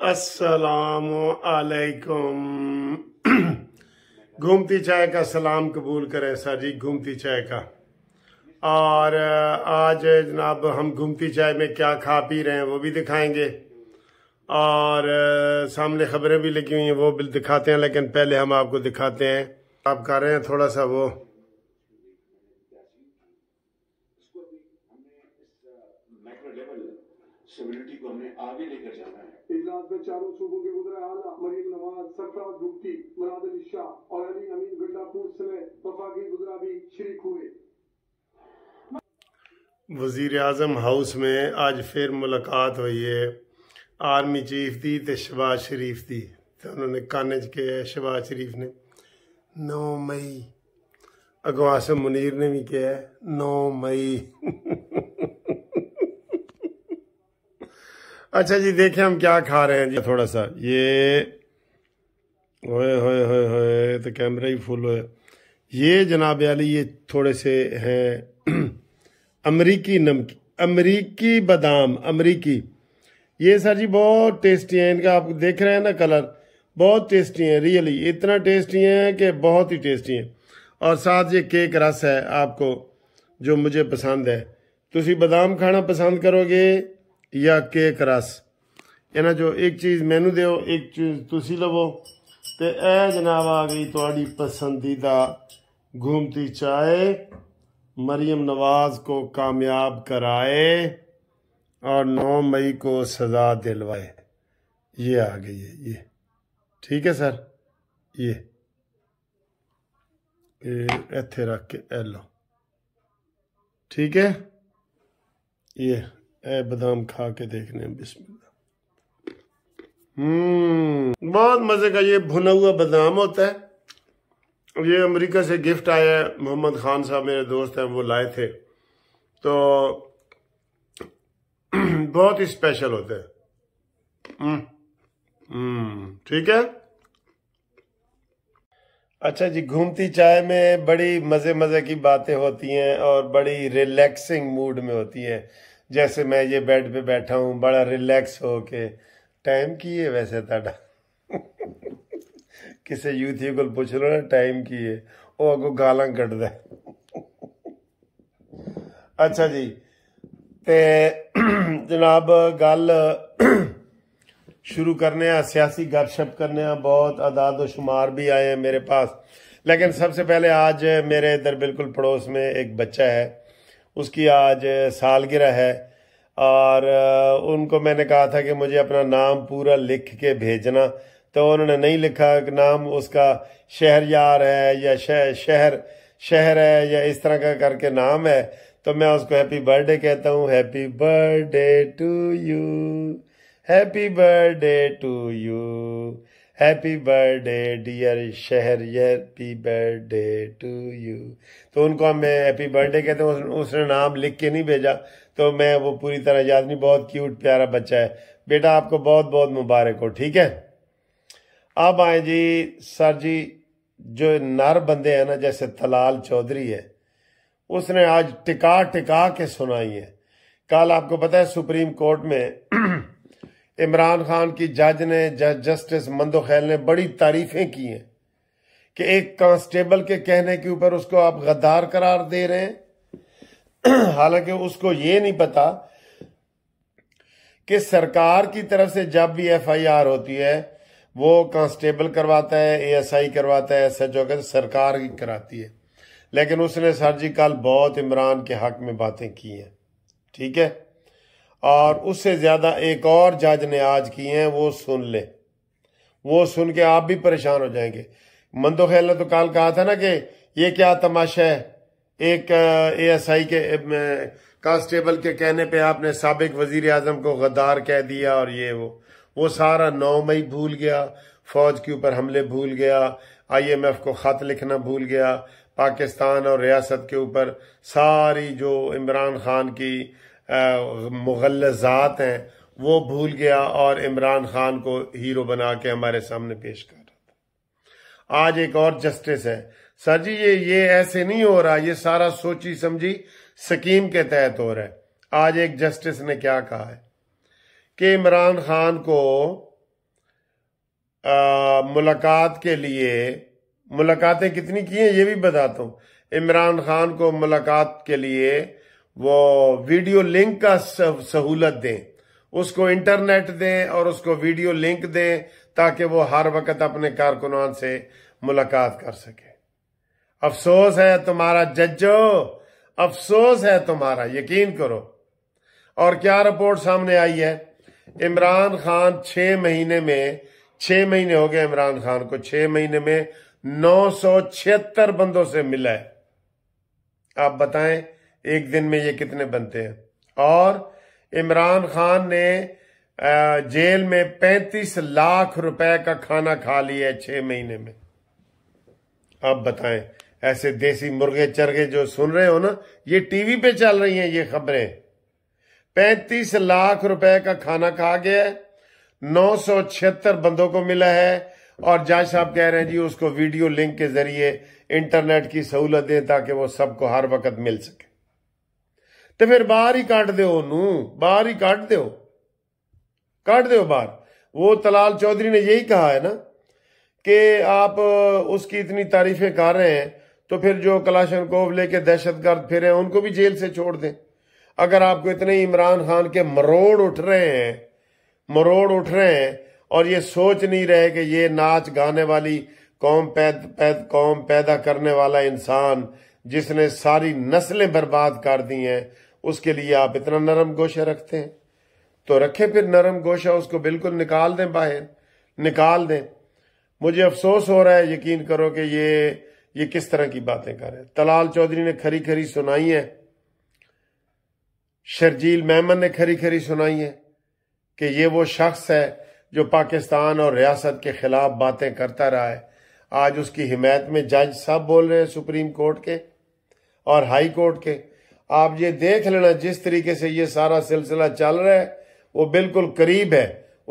असलकुम घूमती चाय का सलाम कबूल करें सर जी घूमती चाय का और आज जनाब हम घूमती चाय में क्या खा पी रहे हैं वो भी दिखाएंगे और सामने खबरें भी लगी हुई हैं वो भी दिखाते हैं लेकिन पहले हम आपको दिखाते हैं आप कर रहे हैं थोड़ा सा वो को हमने आगे लेकर जाना इजलास में चारों सूबों के वजीर आला मरीम नवाज सरफराज भुगती मुराद अली शाह और अली अमीन गंडापुर समेत वफाकी गुजरा भी शरीक हुए वजीर अजम हाउस में आज फिर मुलाकात हुई है आर्मी चीफ की तो शहबाज शरीफ की तो उन्होंने कान च कह शहबाज शरीफ ने नौ मई अगवास मुनीर ने भी किया नौ मई अच्छा जी देखें हम क्या खा रहे हैं जी थोड़ा सा ये ओए होए होए होए तो कैमरा ही फुल होए ये जनाब अली ये थोड़े से हैं अमरीकी नमकी अमरीकी बादाम अमरीकी ये सर जी बहुत टेस्टी हैं इनका आप देख रहे हैं ना कलर बहुत टेस्टी हैं रियली इतना टेस्टी हैं कि बहुत ही टेस्टी हैं और साथ ये केक रस है आपको जो मुझे पसंद है तुम बादाम खाना पसंद करोगे या ਕੇਕ ਰਸ ਇਹਨਾਂ एक चीज मैनू दो एक चीज ਚੀਜ਼ लवो तो ਤੇ जनाब आ गई थोड़ी ਤੁਹਾਡੀ पसंदीदा घूमती चाय मरियम नवाज को कामयाब कराए और नौ मई को सज़ा दिलवाए ये आ गई है ये ठीक है सर ये इत रख के लो ठीक है ये है बादाम खा के देखने हैं बिस्मिल्ला हम्म बहुत मजे का ये भुना हुआ बादाम होता है ये अमेरिका से गिफ्ट आया है मोहम्मद खान साहब मेरे दोस्त हैं वो लाए थे तो बहुत ही स्पेशल होते हैं हम्म, हम्म, ठीक है अच्छा जी घूमती चाय में बड़ी मज़े मज़े की बातें होती हैं और बड़ी रिलैक्सिंग मूड में होती है जैसे मैं ये बेड पे बैठा हूँ बड़ा रिलैक्स हो के टाइम की है वैसे ताडा किसी यूथ को पूछ लो ना टाइम की है वो अगो कट दे अच्छा जी ते जनाब गल शुरू करने हैं सियासी गपशप करने हैं बहुत अदाद शुमार भी आए हैं मेरे पास लेकिन सबसे पहले आज मेरे इधर बिल्कुल पड़ोस में एक बच्चा है उसकी आज सालगिरह है और उनको मैंने कहा था कि मुझे अपना नाम पूरा लिख के भेजना तो उन्होंने नहीं लिखा कि नाम उसका शहर यार है या शह, शहर शहर है या इस तरह का करके नाम है तो मैं उसको हैप्पी बर्थडे कहता हूँ happy birthday to you happy birthday to you happy birthday dear शहर हैप्पी बर्थडे टू यू तो उनको हमें हैप्पी बर्थडे कहते हैं उसने नाम लिख के नहीं भेजा तो मैं वो पूरी तरह याद नहीं बहुत क्यूट प्यारा बच्चा है बेटा आपको बहुत बहुत मुबारक हो ठीक है अब आए जी सर जी जो नर बंदे हैं ना जैसे तलाल चौधरी है उसने आज टिका टिका के सुनाई है कल आपको पता है सुप्रीम कोर्ट में इमरान खान की जज ने जज जस्टिस मंदोखेल ने बड़ी तारीफें की हैं कि एक कांस्टेबल के कहने के ऊपर उसको आप गद्दार करार दे रहे हैं हालांकि उसको ये नहीं पता कि सरकार की तरफ से जब भी एफआईआर होती है वो कांस्टेबल करवाता है एएसआई करवाता है एस एच ओ कर सरकार ही कराती है लेकिन उसने सर जी कल बहुत इमरान के हक में बातें की हैं ठीक है और उससे ज़्यादा एक और जज ने आज किए हैं वो सुन ले वो सुन के आप भी परेशान हो जाएंगे मंदो तो खैल ने तो काल कहा था ना कि ये क्या तमाशा है एक एएसआई के कांस्टेबल के कहने पे आपने सबक वजीर आजम को गद्दार कह दिया और ये वो वो सारा नौ मई भूल गया फौज के ऊपर हमले भूल गया आईएमएफ को खत लिखना भूल गया पाकिस्तान और रियासत के ऊपर सारी जो इमरान खान की मुगलजात हैं वो भूल गया और इमरान खान को हीरो बना के हमारे सामने पेश कर रहा था आज एक और जस्टिस है सर जी ये ये ऐसे नहीं हो रहा ये सारा सोची समझी स्कीम के तहत हो रहा है आज एक जस्टिस ने क्या कहा है कि इमरान खान को आ, मुलाकात के लिए मुलाकातें कितनी की हैं ये भी बताता हूँ इमरान खान को मुलाकात के लिए वो वीडियो लिंक का सहूलत दें उसको इंटरनेट दें और उसको वीडियो लिंक दें ताकि वो हर वक्त अपने कारकुनान से मुलाकात कर सके अफसोस है तुम्हारा जज्जो अफसोस है तुम्हारा यकीन करो और क्या रिपोर्ट सामने आई है इमरान खान छह महीने में छह महीने हो गए इमरान खान को छह महीने में नौ बंदों से मिला है आप बताएं एक दिन में ये कितने बनते हैं और इमरान खान ने जेल में 35 लाख रुपए का खाना खा लिया है छह महीने में आप बताएं ऐसे देसी मुर्गे चरगे जो सुन रहे हो ना ये टीवी पे चल रही हैं ये खबरें 35 लाख रुपए का खाना खा गया है नौ बंदों को मिला है और जाय साहब कह रहे हैं जी उसको वीडियो लिंक के जरिए इंटरनेट की सहूलत दें ताकि वो सबको हर वक्त मिल सके तो फिर बाहर ही काट दो ਉਹਨੂੰ ही ਹੀ दो ਦਿਓ दो ਦਿਓ वो तलाल चौधरी ने यही कहा है ना कि आप उसकी इतनी तारीफें कर रहे हैं तो फिर जो कलाशनकोव लेके दहशत गर्द फिरे उनको भी जेल से छोड़ दें अगर आपको इतने इमरान खान के मरोड़ उठ रहे हैं मरोड़ उठ रहे हैं और ये सोच नहीं रहे कि ये नाच गाने वाली कौम पैद, पैद कौम पैदा करने वाला इंसान जिसने सारी नस्लें बर्बाद कर दी हैं उसके लिए आप इतना नरम गोशा रखते हैं तो रखें फिर नरम गोशा उसको बिल्कुल निकाल दें बाहर निकाल दें मुझे अफसोस हो रहा है यकीन करो कि ये ये किस तरह की बातें कर रहे हैं तलाल चौधरी ने खरी खरी सुनाई है शर्जील मेमन ने खरी खरी सुनाई है कि ये वो शख्स है जो पाकिस्तान और रियासत के खिलाफ बातें करता रहा है आज उसकी हिमायत में जज साहब बोल रहे हैं सुप्रीम कोर्ट के और हाई कोर्ट के आप ये देख लेना जिस तरीके से ये सारा सिलसिला चल रहा है वो बिल्कुल करीब है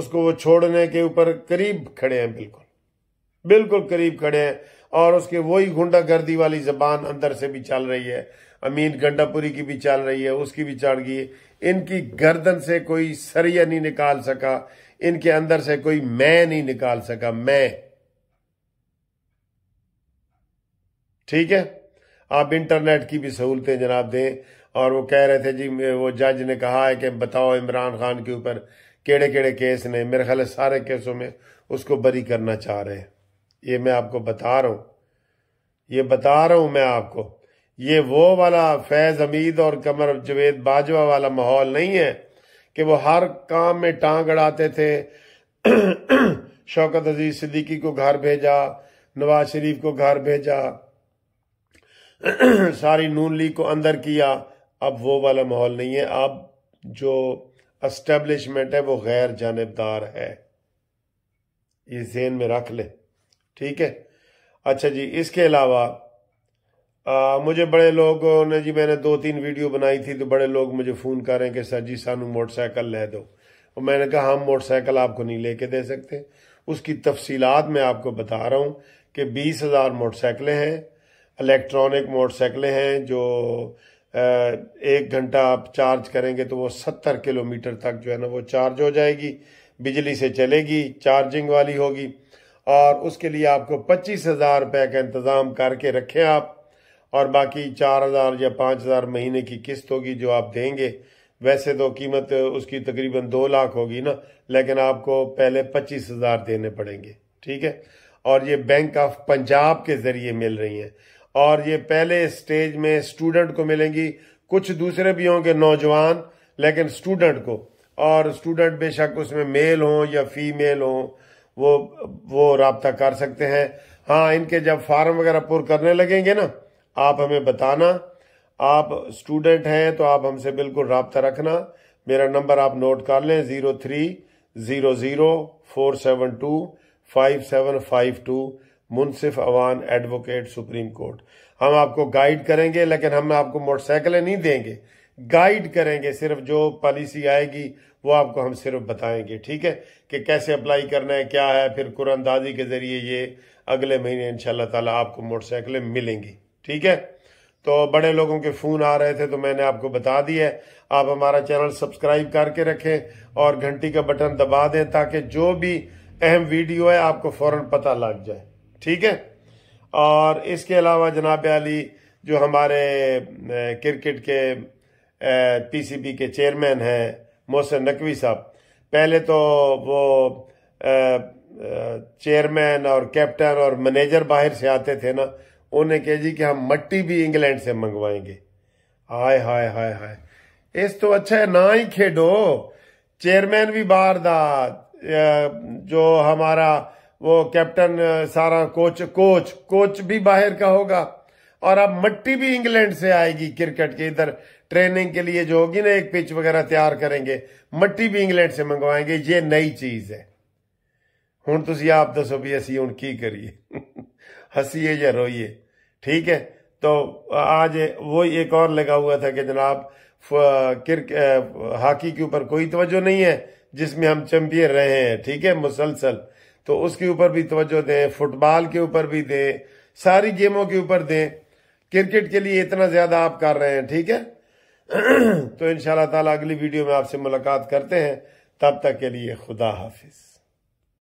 उसको वो छोड़ने के ऊपर करीब खड़े हैं बिल्कुल बिल्कुल करीब खड़े हैं और उसके वही गुंडागर्दी वाली जबान अंदर से भी चल रही है अमीन गंडापुरी की भी चल रही है उसकी भी चढ़ गई इनकी गर्दन से कोई सरिया नहीं निकाल सका इनके अंदर से कोई मैं नहीं निकाल सका मैं ठीक है आप इंटरनेट की भी सहूलतें जनाब दें और वो कह रहे थे जी वो जज ने कहा है कि बताओ इमरान खान के ऊपर केड़े केड़े केस ने मेरे ख्याल सारे केसों में उसको बरी करना चाह रहे हैं ये मैं आपको बता रहा हूँ ये बता रहा हूँ मैं आपको ये वो वाला फैज हमीद और कमर जवेद बाजवा वाला माहौल नहीं है कि वो हर काम में टांग अड़ाते थे शौकत अजीज सिद्दीकी को घर भेजा नवाज शरीफ को घर भेजा सारी नून लीग को अंदर किया अब वो वाला माहौल नहीं है अब जो अस्टेब्लिशमेंट है वो गैर जानबदार है ये जेन में रख ले ठीक है अच्छा जी इसके अलावा आ, मुझे बड़े लोगों ने जी मैंने दो तीन वीडियो बनाई थी तो बड़े लोग मुझे फ़ोन कर रहे हैं कि सर जी सानू मोटरसाइकिल ले दो और मैंने कहा हम मोटरसाइकिल आपको नहीं लेके दे सकते उसकी तफसीलात मैं आपको बता रहा हूँ कि बीस हज़ार मोटरसाइकिलें हैं इलेक्ट्रॉनिक मोटरसाइकिलें हैं जो एक घंटा आप चार्ज करेंगे तो वो सत्तर किलोमीटर तक जो है ना वो चार्ज हो जाएगी बिजली से चलेगी चार्जिंग वाली होगी और उसके लिए आपको पच्चीस हज़ार रुपये का इंतज़ाम करके रखें आप और बाकी चार हज़ार या पाँच हज़ार महीने की किस्त होगी जो आप देंगे वैसे तो कीमत उसकी तकरीबन दो लाख होगी ना लेकिन आपको पहले पच्चीस हज़ार देने पड़ेंगे ठीक है और ये बैंक ऑफ पंजाब के ज़रिए मिल रही हैं और ये पहले स्टेज में स्टूडेंट को मिलेंगी कुछ दूसरे भी होंगे नौजवान लेकिन स्टूडेंट को और स्टूडेंट बेशक उसमें मेल हो या फीमेल हो वो वो रबता कर सकते हैं हाँ इनके जब फार्म वगैरह पुर करने लगेंगे ना आप हमें बताना आप स्टूडेंट हैं तो आप हमसे बिल्कुल रबता रखना मेरा नंबर आप नोट कर लें zero three zero zero four seven two five seven five two Munsif Awan advocate supreme court हम आपको गाइड करेंगे लेकिन हम आपको मोटरसाइकिलें नहीं देंगे गाइड करेंगे सिर्फ जो पॉलिसी आएगी वो आपको हम सिर्फ बताएंगे ठीक है कि कैसे अप्लाई करना है क्या है फिर कुरानदाजी के ज़रिए ये अगले महीने इन तला आपको मोटरसाइकिलें मिलेंगी ठीक है तो बड़े लोगों के फ़ोन आ रहे थे तो मैंने आपको बता दिया है आप हमारा चैनल सब्सक्राइब करके रखें और घंटी का बटन दबा दें ताकि जो भी अहम वीडियो है आपको फौरन पता लग जाए ठीक है और इसके अलावा जनाब अली जो हमारे क्रिकेट के पीसीबी के चेयरमैन हैं मोहसिन नकवी साहब पहले तो वो चेयरमैन और कैप्टन और मैनेजर बाहर से आते थे ना उन्हें कह जी कि हम मट्टी भी इंग्लैंड से मंगवाएंगे हाय हाय हाय हाय इस तो अच्छा है ना ही खेडो चेयरमैन भी बाहर दा जो हमारा वो कैप्टन uh, सारा कोच कोच कोच भी बाहर का होगा और अब मट्टी भी इंग्लैंड से आएगी क्रिकेट के इधर ट्रेनिंग के लिए जो होगी ना एक पिच वगैरह तैयार करेंगे मट्टी भी इंग्लैंड से मंगवाएंगे ये नई चीज है हूं तुम आप दसो भी असी हूं की करिए हंसीए या रोइए ठीक है तो आज वो एक और लगा हुआ था कि जनाब हॉकी के ऊपर कोई तवज्जो नहीं है जिसमें हम चैंपियन रहे हैं ठीक है मुसलसल तो उसके ऊपर भी तवज्जो दें फुटबॉल के ऊपर भी दें सारी गेमों के ऊपर दें क्रिकेट के लिए इतना ज्यादा आप कर रहे हैं ठीक है तो इन ताला अगली वीडियो में आपसे मुलाकात करते हैं तब तक के लिए खुदा हाफिज